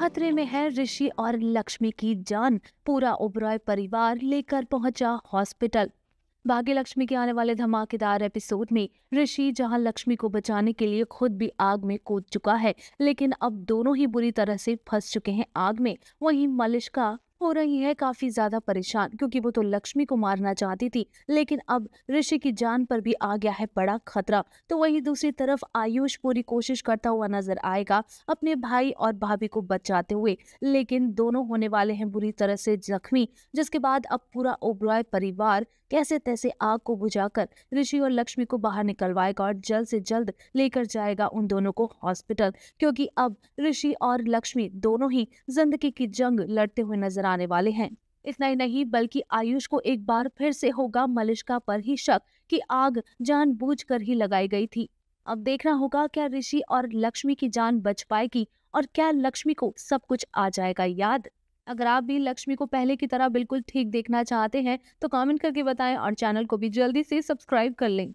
खतरे में है ऋषि और लक्ष्मी की जान पूरा उबराय परिवार लेकर पहुंचा हॉस्पिटल भाग्य लक्ष्मी के आने वाले धमाकेदार एपिसोड में ऋषि जहां लक्ष्मी को बचाने के लिए खुद भी आग में कूद चुका है लेकिन अब दोनों ही बुरी तरह से फंस चुके हैं आग में वहीं मलिश्का हो रही है काफ़ी ज़्यादा परेशान क्योंकि वो तो लक्ष्मी को मारना चाहती थी लेकिन अब ऋषि की जान पर भी आ गया है बड़ा खतरा तो वहीं दूसरी तरफ आयुष पूरी कोशिश करता हुआ नजर आएगा अपने भाई और भाभी को बचाते हुए लेकिन दोनों होने वाले हैं बुरी तरह से जख्मी जिसके बाद अब पूरा ओब्रॉय परिवार कैसे तैसे आग को बुझाकर ऋषि और लक्ष्मी को बाहर निकलवाएगा और जल्द से जल्द लेकर जाएगा उन दोनों को हॉस्पिटल क्योंकि अब ऋषि और लक्ष्मी दोनों ही जिंदगी की जंग लड़ते हुए नजर मनाने वाले हैं इतना ही नहीं बल्कि आयुष को एक बार फिर से होगा मलिश्का पर ही शक कि आग जानबूझकर ही लगाई गई थी अब देखना होगा क्या ऋषि और लक्ष्मी की जान बच पाएगी और क्या लक्ष्मी को सब कुछ आ जाएगा याद अगर आप भी लक्ष्मी को पहले की तरह बिल्कुल ठीक देखना चाहते हैं तो कमेंट करके बताएं और चैनल को भी जल्दी से सब्सक्राइब कर लें